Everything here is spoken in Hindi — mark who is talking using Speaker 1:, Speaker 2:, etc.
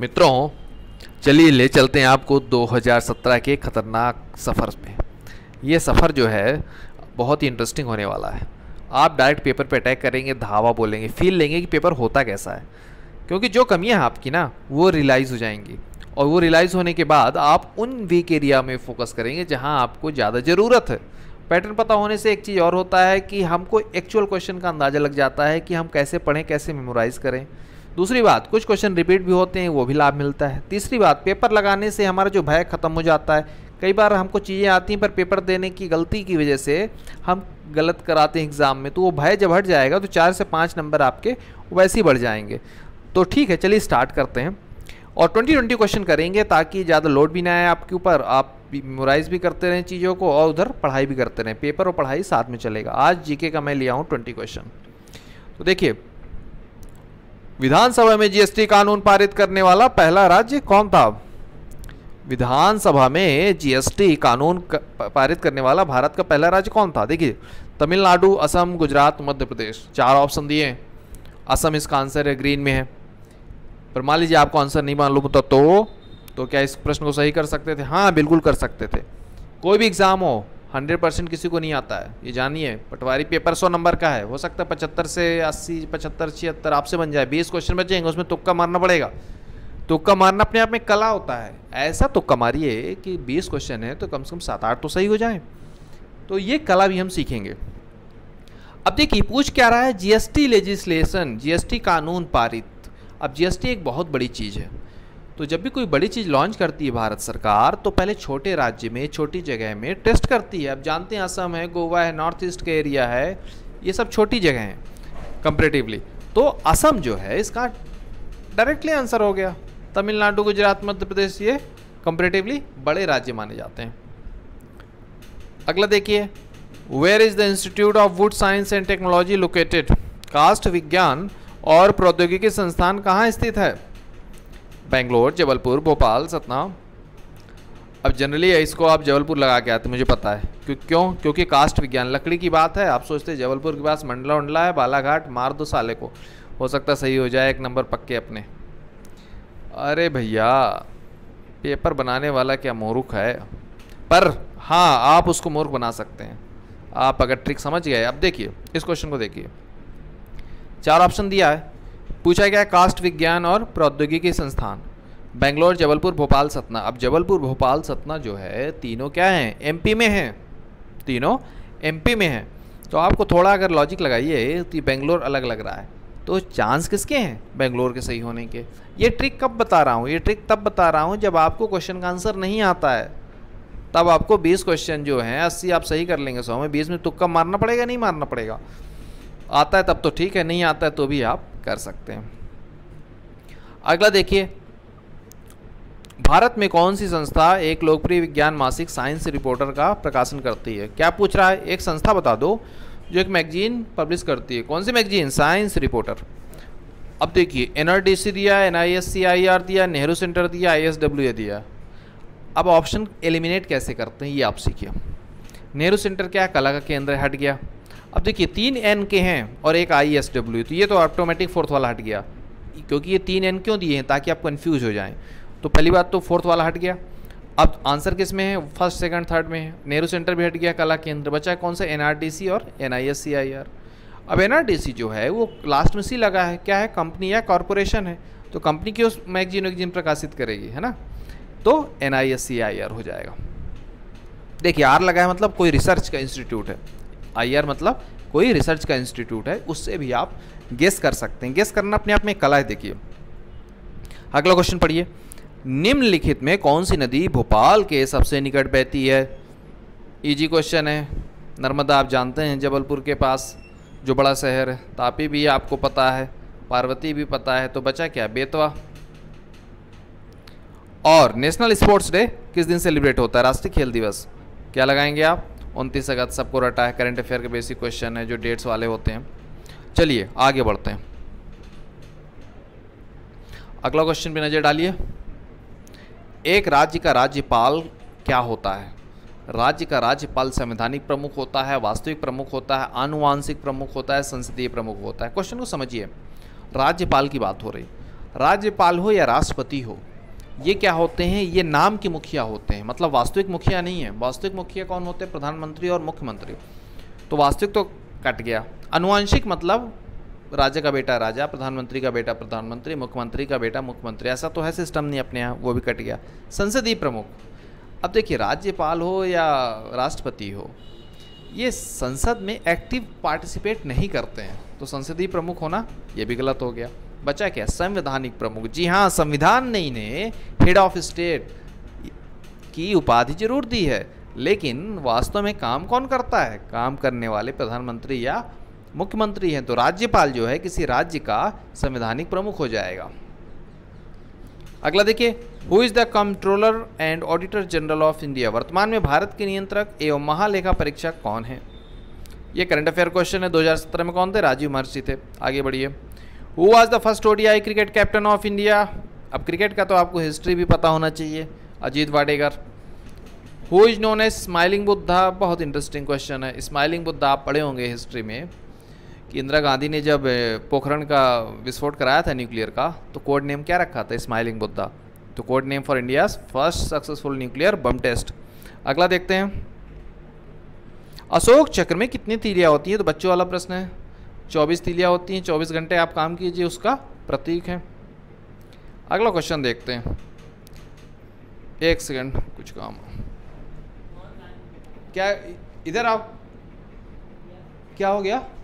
Speaker 1: मित्रों चलिए ले चलते हैं आपको 2017 के ख़तरनाक सफ़र में ये सफ़र जो है बहुत ही इंटरेस्टिंग होने वाला है आप डायरेक्ट पेपर पे अटैक करेंगे धावा बोलेंगे फील लेंगे कि पेपर होता कैसा है क्योंकि जो कमियां हैं आपकी ना वो रियलाइज़ हो जाएंगी और वो रियलाइज़ होने के बाद आप उन वीक एरिया में फोकस करेंगे जहाँ आपको ज़्यादा ज़रूरत है पैटर्न पता होने से एक चीज़ और होता है कि हमको एक्चुअल क्वेश्चन का अंदाज़ा लग जाता है कि हम कैसे पढ़ें कैसे मेमोराइज़ करें दूसरी बात कुछ क्वेश्चन रिपीट भी होते हैं वो भी लाभ मिलता है तीसरी बात पेपर लगाने से हमारा जो भय खत्म हो जाता है कई बार हमको चीज़ें आती हैं पर पेपर देने की गलती की वजह से हम गलत कराते हैं एग्ज़ाम में तो वो भय जब हट जाएगा तो चार से पाँच नंबर आपके वैसे ही बढ़ जाएंगे तो ठीक है चलिए स्टार्ट करते हैं और ट्वेंटी ट्वेंटी क्वेश्चन करेंगे ताकि ज़्यादा लोड भी ना आए आपके ऊपर आप मेमोराइज भी करते रहें चीज़ों को और उधर पढ़ाई भी करते रहें पेपर और पढ़ाई साथ में चलेगा आज जीके का मैं लिया हूँ ट्वेंटी क्वेश्चन तो देखिए विधानसभा में जीएसटी कानून पारित करने वाला पहला राज्य कौन था विधानसभा में जीएसटी कानून पारित करने वाला भारत का पहला राज्य कौन था देखिए तमिलनाडु असम गुजरात मध्य प्रदेश चार ऑप्शन दिए हैं असम इसका आंसर है ग्रीन में है पर मान लीजिए आपको आंसर नहीं मालूम होता तो तो क्या इस प्रश्न को सही कर सकते थे हाँ बिल्कुल कर सकते थे कोई भी एग्ज़ाम हो हंड्रेड परसेंट किसी को नहीं आता है ये जानिए पटवारी पेपर सौ नंबर का है हो सकता है पचहत्तर से अस्सी पचहत्तर छिहत्तर आपसे बन जाए बीस क्वेश्चन बचेंगे उसमें तुक्का मारना पड़ेगा तुक्का मारना अपने आप में कला होता है ऐसा तुक्का मारिए कि बीस क्वेश्चन है तो कम से कम सात आठ तो सही हो जाए तो ये कला भी हम सीखेंगे अब देखिए पूछ क्या रहा है जीएसटी लेजिस्लेशन जीएसटी कानून पारित अब जीएसटी एक बहुत बड़ी चीज़ है तो जब भी कोई बड़ी चीज़ लॉन्च करती है भारत सरकार तो पहले छोटे राज्य में छोटी जगह में टेस्ट करती है अब जानते हैं असम है गोवा है नॉर्थ ईस्ट का एरिया है ये सब छोटी जगह हैं कंपेरेटिवली तो असम जो है इसका डायरेक्टली आंसर हो गया तमिलनाडु गुजरात मध्य प्रदेश ये कंपेरेटिवली बड़े राज्य माने जाते हैं अगला देखिए where is the institute of wood science and technology located कास्ट विज्ञान और प्रौद्योगिकी संस्थान कहाँ स्थित है बेंगलोर जबलपुर भोपाल सतना अब जनरली इसको आप जबलपुर लगा के आते मुझे पता है क्यों क्यों क्योंकि कास्ट विज्ञान लकड़ी की बात है आप सोचते जबलपुर के पास मंडला उंडला है बालाघाट मार दो साले को हो सकता सही हो जाए एक नंबर पक्के अपने अरे भैया पेपर बनाने वाला क्या मूर्ख है पर हाँ आप उसको मूर्ख बना सकते हैं आप अगर ट्रिक समझ गए अब देखिए इस क्वेश्चन को देखिए चार ऑप्शन दिया है पूछा गया कास्ट विज्ञान और प्रौद्योगिकी संस्थान बेंगलोर जबलपुर भोपाल सतना अब जबलपुर भोपाल सतना जो है तीनों क्या हैं एमपी में हैं तीनों एमपी में हैं तो आपको थोड़ा अगर लॉजिक लगाइए तो बेंगलोर अलग लग रहा है तो चांस किसके हैं बेंगलोर के सही होने के ये ट्रिक कब बता रहा हूँ ये ट्रिक तब बता रहा हूँ जब आपको क्वेश्चन का आंसर नहीं आता है तब आपको 20 क्वेश्चन जो हैं 80 आप सही कर लेंगे सौ में 20 में तुक्का मारना पड़ेगा नहीं मारना पड़ेगा आता है तब तो ठीक है नहीं आता है तो भी आप कर सकते हैं अगला देखिए भारत में कौन सी संस्था एक लोकप्रिय विज्ञान मासिक साइंस रिपोर्टर का प्रकाशन करती है क्या पूछ रहा है एक संस्था बता दो जो एक मैगजीन पब्लिश करती है कौन सी मैगजीन साइंस रिपोर्टर अब देखिए एनआरडीसी दिया आर दिया नेहरू सेंटर दिया ए दिया अब ऑप्शन एलिमिनेट कैसे करते हैं ये आप सीखिए नेहरू सेंटर क्या कला का केंद्र हट गया अब देखिए तीन एन के हैं और एक आई एस डब्ल्यू तो ये तो ऑटोमेटिक फोर्थ वाला हट गया क्योंकि ये तीन एन क्यों दिए हैं ताकि आप कन्फ्यूज हो जाएँ तो पहली बात तो फोर्थ वाला हट गया अब आंसर किस में है फर्स्ट सेकंड थर्ड में है नेहरू सेंटर भी हट गया कला केंद्र बचा कौन सा एन और एन अब एन जो है वो लास्ट में सी लगा है क्या है कंपनी या कॉरपोरेशन है तो कंपनी क्यों मैगजीन वैगजीन प्रकाशित करेगी है ना तो एन हो जाएगा देखिए आर लगा है मतलब कोई रिसर्च का इंस्टीट्यूट है आई मतलब कोई रिसर्च का इंस्टीट्यूट है उससे भी आप गेस कर सकते हैं गेस करना अपने आप में कला है देखिए अगला क्वेश्चन पढ़िए निम्नलिखित में कौन सी नदी भोपाल के सबसे निकट बहती है इजी क्वेश्चन है नर्मदा आप जानते हैं जबलपुर के पास जो बड़ा शहर है तापी भी आपको पता है पार्वती भी पता है तो बचा क्या बेतवा और नेशनल स्पोर्ट्स डे किस दिन सेलिब्रेट होता है राष्ट्रीय खेल दिवस क्या लगाएंगे आप उनतीस अगस्त सबको रटा है करंट अफेयर के बेसिक क्वेश्चन है जो डेट्स वाले होते हैं चलिए आगे बढ़ते हैं अगला क्वेश्चन पे नज़र डालिए एक राज्य का राज्यपाल क्या होता है राज्य का राज्यपाल संवैधानिक प्रमुख होता है वास्तविक प्रमुख होता है आनुवांशिक प्रमुख होता है संसदीय प्रमुख होता है क्वेश्चन को समझिए राज्यपाल की बात हो रही राज्यपाल हो या राष्ट्रपति हो ये क्या होते हैं ये नाम के मुखिया होते हैं मतलब वास्तविक मुखिया नहीं है वास्तविक मुखिया कौन होते हैं प्रधानमंत्री और मुख्यमंत्री तो वास्तविक तो कट गया अनुवांशिक मतलब राजा का बेटा राजा प्रधानमंत्री का बेटा प्रधानमंत्री मुख्यमंत्री का बेटा मुख्यमंत्री ऐसा तो है सिस्टम नहीं अपने यहाँ वो भी कट गया संसदीय प्रमुख अब देखिए राज्यपाल हो या राष्ट्रपति हो ये संसद में एक्टिव पार्टिसिपेट नहीं करते हैं तो संसदीय प्रमुख होना ये भी गलत हो गया बचा क्या संवैधानिक प्रमुख जी हाँ संविधान ने इन्हें हेड ऑफ स्टेट की उपाधि जरूर दी है लेकिन वास्तव में काम कौन करता है काम करने वाले प्रधानमंत्री या मुख्यमंत्री हैं तो राज्यपाल जो है किसी राज्य का संवैधानिक प्रमुख हो जाएगा अगला देखिए who is the controller and auditor general of India वर्तमान में भारत के नियंत्रक एवं महालेखा परीक्षक कौन है ये करंट अफेयर क्वेश्चन है 2017 में कौन थे राजीव महर्षि थे आगे बढ़िए हु आज the first ODI cricket captain of India अब क्रिकेट का तो आपको हिस्ट्री भी पता होना चाहिए Ajit Wadekar who is known as smiling Buddha बहुत इंटरेस्टिंग क्वेश्चन है स्माइलिंग बुद्धा आप पढ़े होंगे हिस्ट्री में कि इंदिरा गांधी ने जब पोखरण का विस्फोट कराया था न्यूक्लियर का तो कोड नेम क्या रखा था स्माइलिंग बुद्धा तो code name for India first successful nuclear bomb test अगला देखते हैं अशोक चक्र में कितनी तीरियाँ होती हैं तो बच्चों वाला प्रश्न है चौबीस तिलियाँ होती हैं चौबीस घंटे आप काम कीजिए उसका प्रतीक है अगला क्वेश्चन देखते हैं एक सेकंड कुछ काम क्या इधर आप क्या हो गया